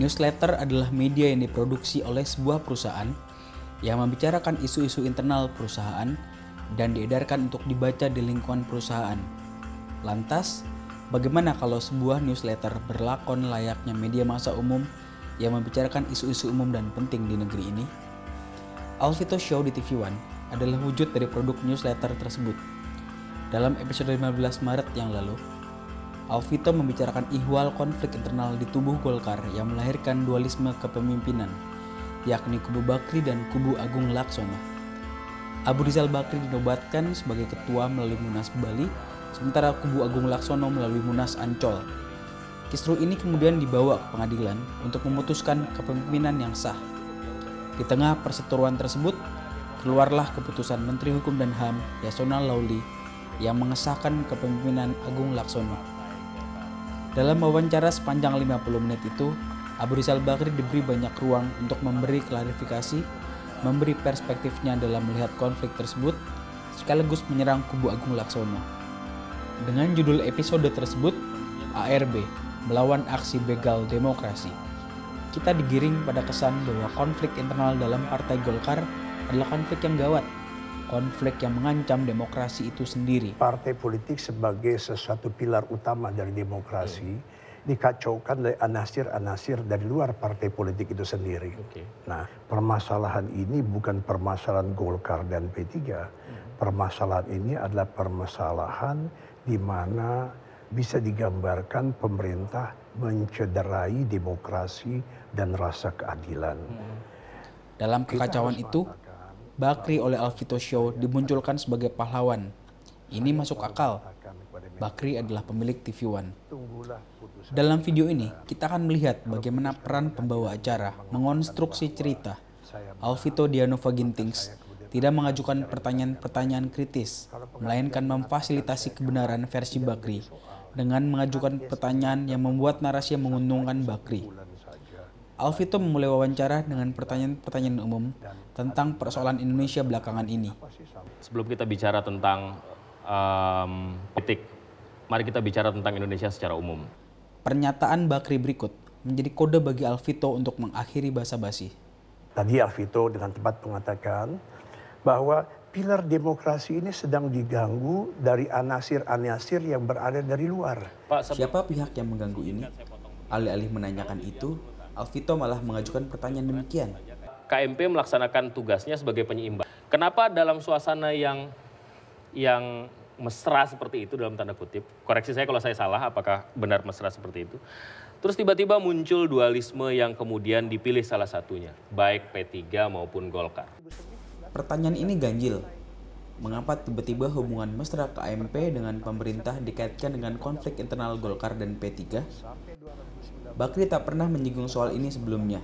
Newsletter adalah media yang diproduksi oleh sebuah perusahaan yang membicarakan isu-isu internal perusahaan dan diedarkan untuk dibaca di lingkungan perusahaan. Lantas, bagaimana kalau sebuah newsletter berlakon layaknya media masa umum yang membicarakan isu-isu umum dan penting di negeri ini? Alvito Show di TV One adalah wujud dari produk newsletter tersebut. Dalam episode 15 Maret yang lalu, Alvito membicarakan ihwal konflik internal di tubuh Golkar yang melahirkan dualisme kepemimpinan, yakni kubu Bakri dan kubu Agung Laksono. Abu Rizal Bakri dinobatkan sebagai ketua melalui Munas Bali, sementara kubu Agung Laksono melalui Munas Ancol. Kisru ini kemudian dibawa ke pengadilan untuk memutuskan kepemimpinan yang sah. Di tengah perseteruan tersebut, keluarlah keputusan Menteri Hukum dan HAM Yasona Lauli yang mengesahkan kepemimpinan Agung Laksono. Dalam wawancara sepanjang 50 menit itu, Abu Rizal Bakri diberi banyak ruang untuk memberi klarifikasi, memberi perspektifnya dalam melihat konflik tersebut, sekaligus menyerang kubu Agung Laksono. Dengan judul episode tersebut, ARB melawan aksi begal demokrasi. Kita digiring pada kesan bahwa konflik internal dalam Partai Golkar adalah konflik yang gawat konflik yang mengancam demokrasi itu sendiri. Partai politik sebagai sesuatu pilar utama dari demokrasi okay. dikacaukan oleh anasir-anasir dari luar partai politik itu sendiri. Okay. Nah, permasalahan ini bukan permasalahan Golkar dan P3. Hmm. Permasalahan ini adalah permasalahan di mana bisa digambarkan pemerintah mencederai demokrasi dan rasa keadilan. Hmm. Dalam kekacauan itu, Bakri oleh Alvito Show dimunculkan sebagai pahlawan. Ini masuk akal. Bakri adalah pemilik TV One. Dalam video ini, kita akan melihat bagaimana peran pembawa acara mengonstruksi cerita. Alvito Dianova Gintings tidak mengajukan pertanyaan-pertanyaan kritis, melainkan memfasilitasi kebenaran versi Bakri dengan mengajukan pertanyaan yang membuat narasi yang menguntungkan Bakri. Alvito memulai wawancara dengan pertanyaan-pertanyaan umum tentang persoalan Indonesia belakangan ini. Sebelum kita bicara tentang um, politik, mari kita bicara tentang Indonesia secara umum. Pernyataan Bakri berikut menjadi kode bagi Alvito untuk mengakhiri basa-basi. Tadi Alvito dengan tepat mengatakan bahwa pilar demokrasi ini sedang diganggu dari anasir-anasir yang berada dari luar. Siapa pihak yang mengganggu ini? Alih-alih menanyakan itu, Alvito malah mengajukan pertanyaan demikian. KMP melaksanakan tugasnya sebagai penyeimbang. Kenapa dalam suasana yang yang mesra seperti itu dalam tanda kutip, koreksi saya kalau saya salah, apakah benar mesra seperti itu? Terus tiba-tiba muncul dualisme yang kemudian dipilih salah satunya, baik P3 maupun Golkar. Pertanyaan ini ganjil. Mengapa tiba-tiba hubungan mesra KMP dengan pemerintah dikaitkan dengan konflik internal Golkar dan P3? Bakri tak pernah menyinggung soal ini sebelumnya.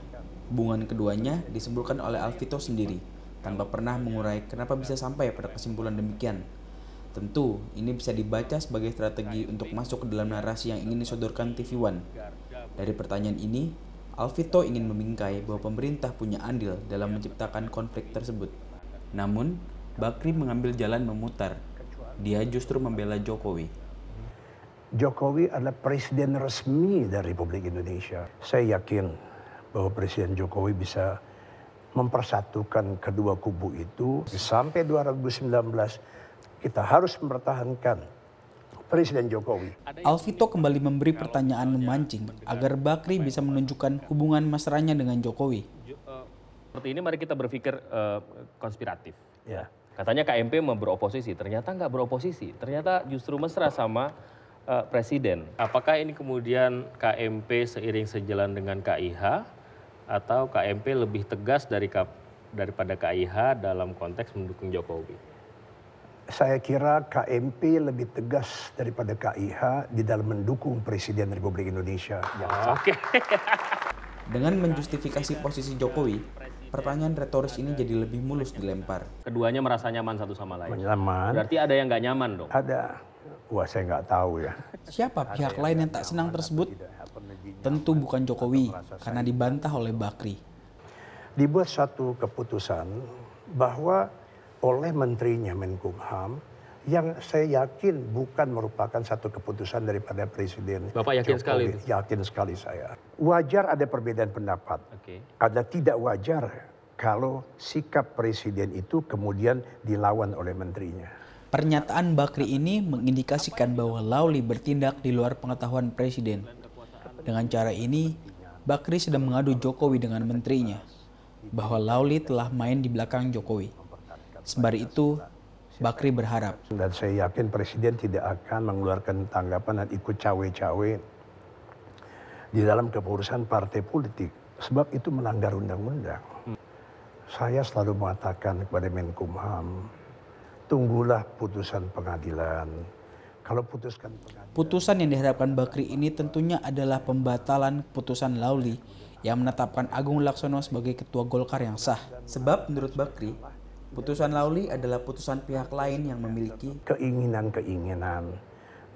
Hubungan keduanya disimpulkan oleh Alvito sendiri, tanpa pernah mengurai kenapa bisa sampai pada kesimpulan demikian. Tentu, ini bisa dibaca sebagai strategi untuk masuk ke dalam narasi yang ingin disodorkan TV One. Dari pertanyaan ini, Alvito ingin membingkai bahwa pemerintah punya andil dalam menciptakan konflik tersebut. Namun, Bakri mengambil jalan memutar. Dia justru membela Jokowi. Jokowi adalah presiden resmi dari Republik Indonesia. Saya yakin bahwa Presiden Jokowi bisa mempersatukan kedua kubu itu. Sampai 2019 kita harus mempertahankan Presiden Jokowi. Alvito kembali memberi pertanyaan memancing agar Bakri bisa menunjukkan hubungan mesranya dengan Jokowi. Eh, seperti ini mari kita berpikir uh, konspiratif. Ya. Katanya KMP mau beroposisi, ternyata nggak beroposisi. Ternyata justru mesra sama uh, presiden. Apakah ini kemudian KMP seiring sejalan dengan KIH atau KMP lebih tegas dari daripada KIH dalam konteks mendukung Jokowi? Saya kira KMP lebih tegas daripada KIH di dalam mendukung Presiden Republik Indonesia. Oh, Oke. Okay. dengan menjustifikasi posisi Jokowi, pertanyaan retoris ini jadi lebih mulus dilempar. Keduanya merasa nyaman satu sama lain. Nyaman. Berarti ada yang nggak nyaman dong? Ada Wah saya nggak tahu ya. Siapa pihak ya, lain yang, tak senang tersebut? Tentu bukan Jokowi, karena dibantah oleh Bakri. Dibuat satu keputusan bahwa oleh menterinya Menkumham yang saya yakin bukan merupakan satu keputusan daripada Presiden Bapak yakin Jokowi. sekali? Yakin sekali saya. Wajar ada perbedaan pendapat. Okay. Ada tidak wajar kalau sikap Presiden itu kemudian dilawan oleh menterinya. Pernyataan Bakri ini mengindikasikan bahwa Lauli bertindak di luar pengetahuan Presiden. Dengan cara ini, Bakri sedang mengadu Jokowi dengan menterinya, bahwa Lauli telah main di belakang Jokowi. Sembari itu, Bakri berharap. Dan saya yakin Presiden tidak akan mengeluarkan tanggapan dan ikut cawe-cawe di dalam kepengurusan partai politik. Sebab itu melanggar undang-undang. Hmm. Saya selalu mengatakan kepada Menkumham, tunggulah putusan pengadilan. Kalau putuskan pengadilan. Putusan yang diharapkan Bakri ini tentunya adalah pembatalan putusan Lauli yang menetapkan Agung Laksono sebagai ketua Golkar yang sah. Sebab menurut Bakri, putusan Lauli adalah putusan pihak lain yang memiliki keinginan-keinginan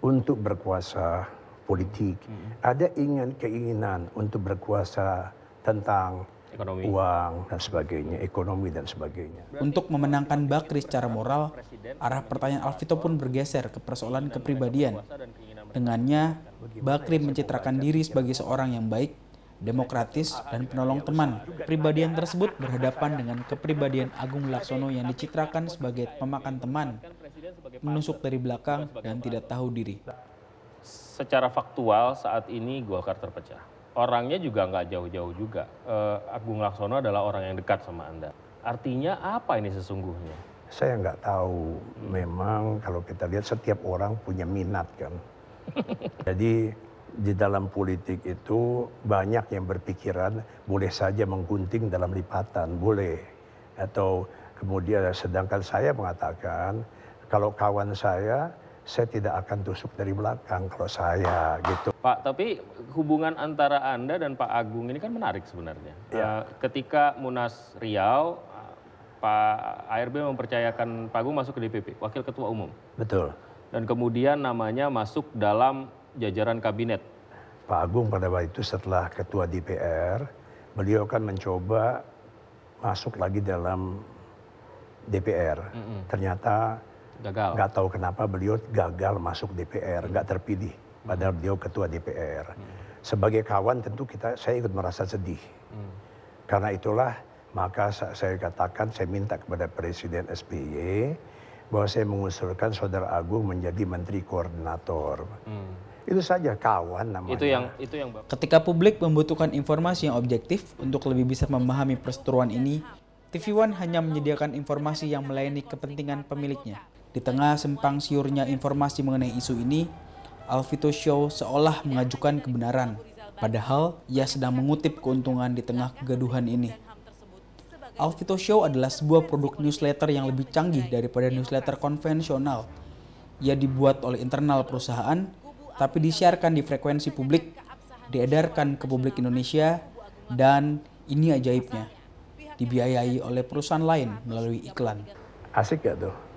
untuk berkuasa politik. Hmm. Ada ingin keinginan untuk berkuasa tentang ekonomi. uang dan sebagainya, ekonomi dan sebagainya. Untuk memenangkan Bakri secara moral, arah pertanyaan Alfito pun bergeser ke persoalan kepribadian. Dengannya, Bakri mencitrakan diri sebagai seorang yang baik, demokratis, dan penolong teman. Kepribadian tersebut berhadapan dengan kepribadian Agung Laksono yang dicitrakan sebagai pemakan teman, menusuk dari belakang, dan tidak tahu diri. Secara faktual saat ini Golkar terpecah orangnya juga nggak jauh-jauh juga. Uh, Agung Laksono adalah orang yang dekat sama Anda. Artinya apa ini sesungguhnya? Saya nggak tahu. Memang kalau kita lihat setiap orang punya minat kan. Jadi di dalam politik itu banyak yang berpikiran boleh saja menggunting dalam lipatan, boleh. Atau kemudian sedangkan saya mengatakan kalau kawan saya saya tidak akan tusuk dari belakang kalau saya gitu. Pak, tapi hubungan antara Anda dan Pak Agung ini kan menarik sebenarnya. Ya. Ketika Munas Riau, eh, Pak ARB mempercayakan Pak Agung masuk ke DPP, Wakil Ketua Umum. Betul. Dan kemudian namanya masuk dalam jajaran kabinet. Pak Agung pada waktu itu setelah Ketua DPR, beliau kan mencoba masuk lagi dalam DPR. Mm -hmm. Ternyata gagal. Nggak tahu kenapa beliau gagal masuk DPR, gak terpilih. Padahal beliau ketua DPR. Hmm. Sebagai kawan tentu kita saya ikut merasa sedih. Hmm. Karena itulah maka saya katakan saya minta kepada Presiden SBY bahwa saya mengusulkan Saudara Agung menjadi Menteri Koordinator. Hmm. Itu saja kawan namanya. Itu yang itu yang Ketika publik membutuhkan informasi yang objektif untuk lebih bisa memahami perseteruan ini, TV One hanya menyediakan informasi yang melayani kepentingan pemiliknya. Di tengah sempang siurnya informasi mengenai isu ini, Alvito Show seolah mengajukan kebenaran, padahal ia sedang mengutip keuntungan di tengah kegaduhan ini. Alvito Show adalah sebuah produk newsletter yang lebih canggih daripada newsletter konvensional. Ia dibuat oleh internal perusahaan, tapi disiarkan di frekuensi publik, diedarkan ke publik Indonesia, dan ini ajaibnya, dibiayai oleh perusahaan lain melalui iklan. Asik gak tuh?